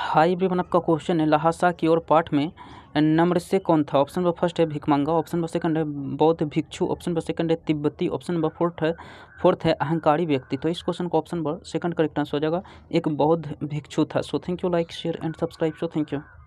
high everyone आपका question है लहासा की ओर पाठ में नंबर से कौन था ऑप्शन नंबर फर्स्ट है भिकमांगा ऑप्शन नंबर सेकंड है बौद्ध भिक्षु ऑप्शन नंबर सेकंड है तिब्बती ऑप्शन नंबर फोर्थ है फोर्थ है अहंकारी व्यक्ति तो इस क्वेश्चन को option number second correct answer हो जाएगा एक बौद्ध भिक्षु था so thank you like share and subscribe so thank you